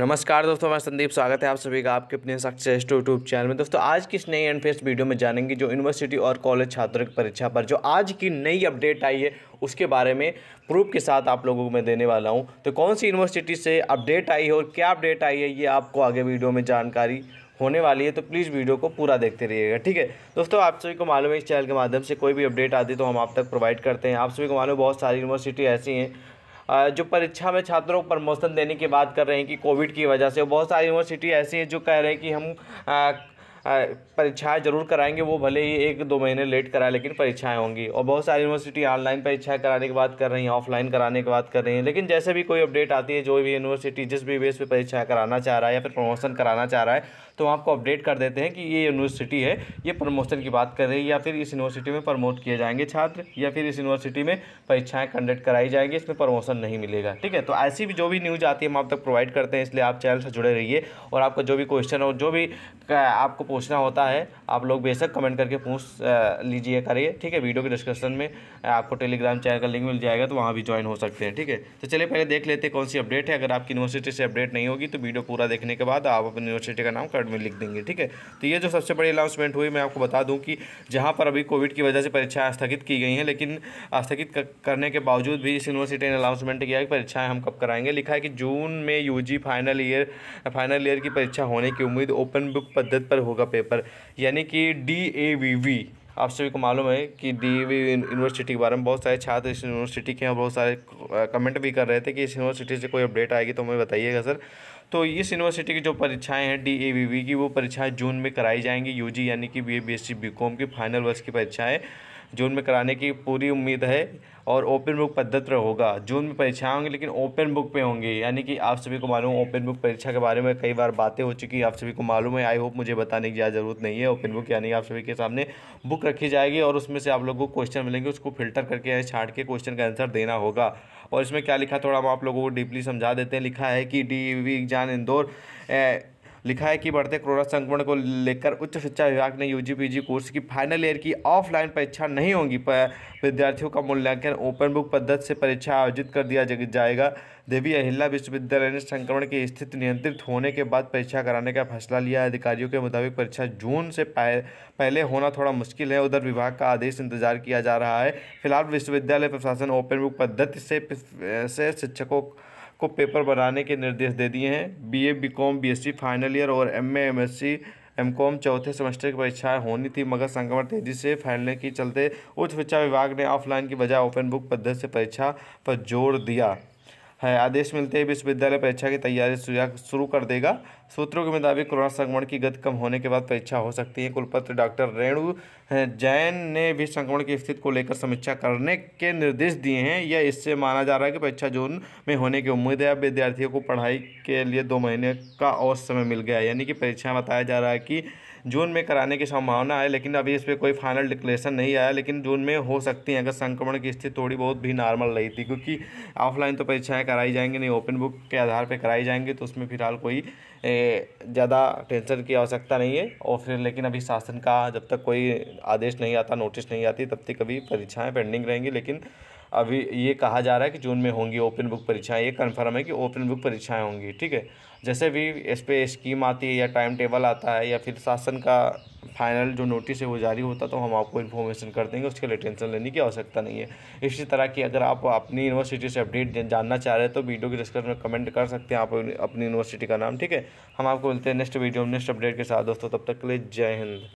नमस्कार दोस्तों मैं संदीप स्वागत है आप सभी का आपके अपने सक्सेस टू यूट्यूब चैनल में दोस्तों आज की इस नई एंड फेस्ट वीडियो में जानेंगे जो यूनिवर्सिटी और कॉलेज छात्रों की परीक्षा पर जो आज की नई अपडेट आई है उसके बारे में प्रूफ के साथ आप लोगों को मैं देने वाला हूँ तो कौन सी यूनिवर्सिटी से अपडेट आई है और क्या अपडेट आई है ये आपको आगे वीडियो में जानकारी होने वाली है तो प्लीज़ वीडियो को पूरा देखते रहिएगा ठीक है दोस्तों आप सभी को मालूम है इस चैनल के माध्यम से कोई भी अपडेट आती है तो हम आप तक प्रोवाइड करते हैं आप सभी को मालूम बहुत सारी यूनिवर्सिटी ऐसी हैं जो परीक्षा में छात्रों को प्रमोशन देने की बात कर रहे हैं कि कोविड की वजह से बहुत सारी यूनिवर्सिटी ऐसी हैं जो कह रहे हैं कि हम परीक्षाएं जरूर कराएंगे वो भले ही एक दो महीने लेट कराए लेकिन परीक्षाएं होंगी और बहुत सारी यूनिवर्सिटी ऑनलाइन परीक्षाएं कराने की बात कर रही हैं ऑफलाइन कराने की बात कर रही हैं लेकिन जैसे भी कोई अपडेट आती है जो भी यूनिवर्सिटी जिस भी बेस पे परीक्षाएं कराना चाह रहा है या फिर प्रमोशन कराना चाह रहा है तो आपको अपडेट कर देते हैं कि ये यूनिवर्सिटी है ये प्रमोशन की बात कर रही है या फिर इस यूनिवर्सिटी में प्रमोट किए जाएंगे छात्र या फिर इस यूनिवर्सिटी में परीक्षाएँ कंडक्ट कराई जाएंगी इसमें प्रमोशन नहीं मिलेगा ठीक है तो ऐसी भी जो भी न्यूज़ आती है हम आप तक प्रोवाइड करते हैं इसलिए आप चैनल से जुड़े रहिए और आपका जो भी क्वेश्चन और जो भी आपको पूछना होता है आप लोग बेशक कमेंट करके पूछ लीजिए करिए ठीक है वीडियो के डिस्क्रिप्शन में आपको टेलीग्राम चैनल का लिंक मिल जाएगा तो वहाँ भी ज्वाइन हो सकते हैं ठीक है तो चलिए पहले देख लेते हैं कौन सी अपडेट है अगर आपकी यूनिवर्सिटी से अपडेट नहीं होगी तो वीडियो पूरा देखने के बाद आप अपनी यूनिवर्सिटी का नाम कार्ड में लिख देंगे ठीक है तो ये जो सबसे बड़ी अनाउंसमेंट हुई मैं आपको बता दूँ कि जहाँ पर अभी कोविड की वजह से परीक्षाएँ स्थगित की गई हैं लेकिन स्थगित करने के बावजूद भी इस यूनिवर्सिटी ने अनाउंसमेंट किया कि परीक्षाएँ हम कब कराएंगे लिखा है कि जून में यू फाइनल ईयर फाइनल ईयर की परीक्षा होने की उम्मीद ओपन बुक पद्धति पर होगा होगा पेपर यानी कि डी ए वी वी आप सभी को मालूम है कि डी यूनिवर्सिटी के बारे में बहुत सारे छात्र इस यूनिवर्सिटी के हैं बहुत सारे कमेंट भी कर रहे थे कि इस यूनिवर्सिटी से कोई अपडेट आएगी तो हमें बताइएगा सर तो इस यूनिवर्सिटी की जो परीक्षाएं हैं डी ए वी वी की वो परीक्षाएं जून में कराई जाएंगी यूजी यानी कि B A B S C B com की फाइनल वर्ष की परीक्षाएं जून में कराने की पूरी उम्मीद है और ओपन बुक पद्धति होगा जून में परीक्षाएँ होंगी लेकिन ओपन बुक पे होंगी यानी कि आप सभी को मालूम ओपन बुक परीक्षा के बारे में कई बार बातें हो चुकी हैं आप सभी को मालूम है आई होप मुझे बताने की ज़्यादा जरूरत नहीं है ओपन बुक यानी आप सभी के सामने बुक रखी जाएगी और उसमें से आप लोगों को क्वेश्चन मिलेंगे उसको फिल्टर करके छाट के क्वेश्चन का आंसर देना होगा और इसमें क्या लिखा थोड़ा हम आप लोगों को डीपली समझा देते हैं लिखा है कि डी एग्ज़ाम e इंदौर लिखा है कि बढ़ते कोरोना संक्रमण को लेकर उच्च शिक्षा विभाग ने यू जी कोर्स की फाइनल ईयर की ऑफलाइन परीक्षा नहीं होगी विद्यार्थियों का मूल्यांकन ओपन बुक पद्धति से परीक्षा आयोजित कर दिया जाएगा देवी अहिल्या विश्वविद्यालय ने संक्रमण की स्थिति नियंत्रित होने के बाद परीक्षा कराने का फैसला लिया अधिकारियों के मुताबिक परीक्षा जून से पहले होना थोड़ा मुश्किल है उधर विभाग का आदेश इंतजार किया जा रहा है फिलहाल विश्वविद्यालय प्रशासन ओपन बुक पद्धति से शिक्षकों को पेपर बनाने के निर्देश दे दिए हैं BA BCom BSc final year और एमए एमएससी एमकॉम चौथे सेमेस्टर की परीक्षाएं होनी थी मगर संक्रमण तेजी से फैलने के चलते उच्च शिक्षा विभाग ने ऑफलाइन की बजाय ओपन बुक पद्धति से परीक्षा पर जोर दिया है आदेश मिलते ही विश्वविद्यालय परीक्षा की तैयारी शुरू कर देगा सूत्रों के मुताबिक कोरोना संक्रमण की गति कम होने के बाद परीक्षा हो सकती है कुलपति डॉक्टर रेणु जैन ने भी संक्रमण की स्थिति को लेकर समीक्षा करने के निर्देश दिए हैं यह इससे माना जा रहा है कि परीक्षा जून में होने की उम्मीद है अब विद्यार्थियों को पढ़ाई के लिए दो महीने का और समय मिल गया यानी कि परीक्षा बताया जा रहा है कि जून में कराने की संभावना है लेकिन अभी इस पर कोई फाइनल डिक्लेरेशन नहीं आया लेकिन जून में हो सकती हैं अगर संक्रमण की स्थिति थोड़ी बहुत भी नॉर्मल रही थी क्योंकि ऑफलाइन तो परीक्षाएँ कराई जाएंगी नहीं ओपन बुक के आधार पर कराई जाएंगी तो उसमें फिलहाल कोई ज़्यादा टेंशन की आवश्यकता नहीं है और फिर लेकिन अभी शासन का जब तक कोई आदेश नहीं आता नोटिस नहीं आती तब तक अभी परीक्षाएँ पेंडिंग रहेंगी लेकिन अभी ये कहा जा रहा है कि जून में होंगी ओपन बुक परीक्षाएं ये कन्फर्म है कि ओपन बुक परीक्षाएं होंगी ठीक है जैसे भी इस पर स्कीम आती है या टाइम टेबल आता है या फिर शासन का फाइनल जो नोटिस है वो जारी होता तो हम आपको इन्फॉर्मेशन कर देंगे उसके लिए टेंशन लेने की आवश्यकता नहीं है इसी तरह की अगर आप अपनी यूनिवर्सिटी से अपडेट जानना चाह रहे हैं तो वीडियो के डिस्क्रिप्शन में कमेंट कर सकते हैं आप अपनी यूनिवर्सिटी का नाम ठीक है हम आपको मिलते हैं नेक्स्ट वीडियो नेक्स्ट अपडेट के साथ दोस्तों तब तक के लिए जय हिंद